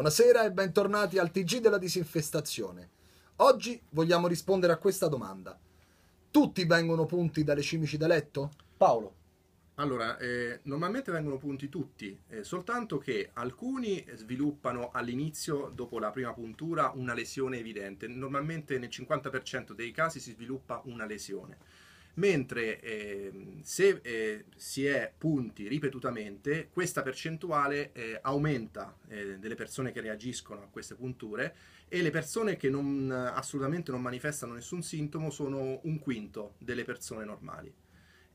Buonasera e bentornati al TG della disinfestazione. Oggi vogliamo rispondere a questa domanda. Tutti vengono punti dalle cimici da letto? Paolo. Allora, eh, normalmente vengono punti tutti, eh, soltanto che alcuni sviluppano all'inizio, dopo la prima puntura, una lesione evidente. Normalmente nel 50% dei casi si sviluppa una lesione mentre eh, se eh, si è punti ripetutamente questa percentuale eh, aumenta eh, delle persone che reagiscono a queste punture e le persone che non, assolutamente non manifestano nessun sintomo sono un quinto delle persone normali.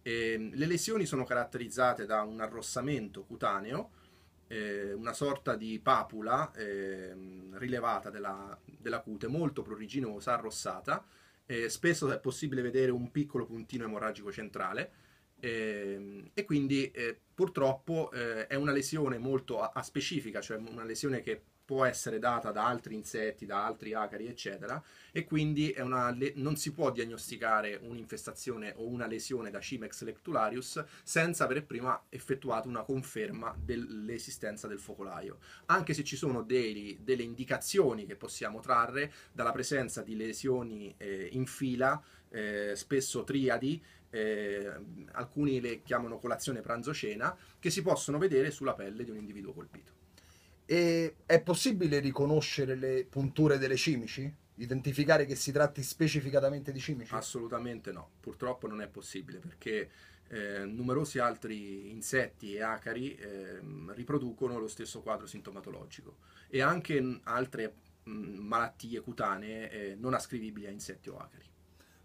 E, ehm, le lesioni sono caratterizzate da un arrossamento cutaneo, eh, una sorta di papula ehm, rilevata della, della cute molto pruriginosa, arrossata, eh, spesso è possibile vedere un piccolo puntino emorragico centrale ehm, e quindi eh, purtroppo eh, è una lesione molto a, a specifica, cioè una lesione che può essere data da altri insetti, da altri acari, eccetera, e quindi una, non si può diagnosticare un'infestazione o una lesione da Cimex lectularius senza aver prima effettuato una conferma dell'esistenza del focolaio, anche se ci sono dei, delle indicazioni che possiamo trarre dalla presenza di lesioni eh, in fila, eh, spesso triadi, eh, alcuni le chiamano colazione pranzo-cena, velena che si possono vedere sulla pelle di un individuo colpito. E è possibile riconoscere le punture delle cimici? Identificare che si tratti specificatamente di cimici? Assolutamente no, purtroppo non è possibile perché eh, numerosi altri insetti e acari eh, riproducono lo stesso quadro sintomatologico e anche altre mh, mm, malattie cutanee eh, non ascrivibili a insetti o acari.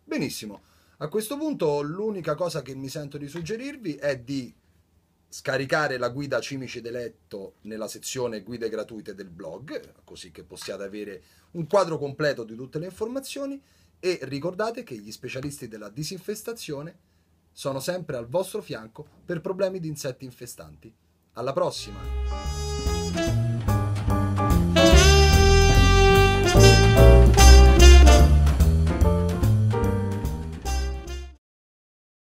Benissimo, a questo punto l'unica cosa che mi sento di suggerirvi è di scaricare la guida Cimici Deletto nella sezione guide gratuite del blog, così che possiate avere un quadro completo di tutte le informazioni e ricordate che gli specialisti della disinfestazione sono sempre al vostro fianco per problemi di insetti infestanti. Alla prossima!